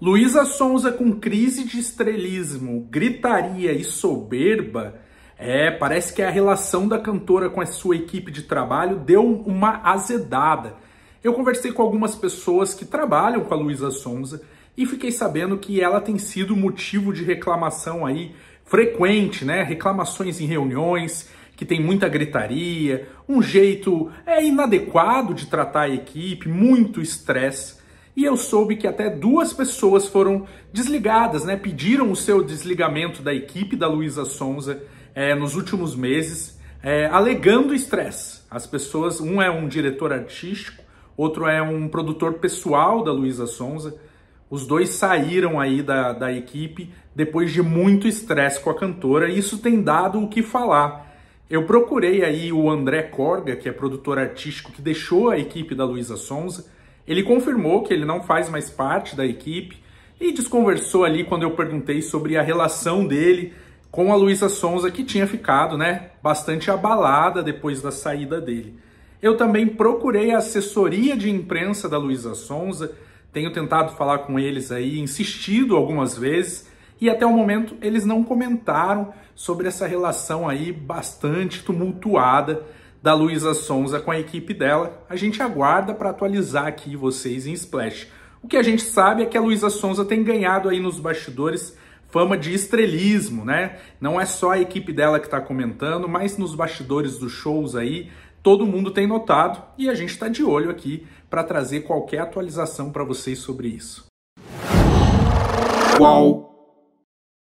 Luísa Sonza com crise de estrelismo, gritaria e soberba. É, parece que a relação da cantora com a sua equipe de trabalho deu uma azedada. Eu conversei com algumas pessoas que trabalham com a Luísa Sonza e fiquei sabendo que ela tem sido motivo de reclamação aí frequente, né? Reclamações em reuniões, que tem muita gritaria, um jeito é inadequado de tratar a equipe, muito estresse e eu soube que até duas pessoas foram desligadas, né? Pediram o seu desligamento da equipe da Luísa Sonza é, nos últimos meses, é, alegando estresse. As pessoas, um é um diretor artístico, outro é um produtor pessoal da Luísa Sonza. Os dois saíram aí da, da equipe depois de muito estresse com a cantora, e isso tem dado o que falar. Eu procurei aí o André Corga, que é produtor artístico que deixou a equipe da Luísa Sonza, ele confirmou que ele não faz mais parte da equipe e desconversou ali quando eu perguntei sobre a relação dele com a Luísa Sonza, que tinha ficado né, bastante abalada depois da saída dele. Eu também procurei a assessoria de imprensa da Luísa Sonza, tenho tentado falar com eles aí, insistido algumas vezes, e até o momento eles não comentaram sobre essa relação aí bastante tumultuada da Luísa Sonza com a equipe dela. A gente aguarda para atualizar aqui vocês em Splash. O que a gente sabe é que a Luísa Sonza tem ganhado aí nos bastidores fama de estrelismo, né? Não é só a equipe dela que está comentando, mas nos bastidores dos shows aí, todo mundo tem notado e a gente está de olho aqui para trazer qualquer atualização para vocês sobre isso. Qual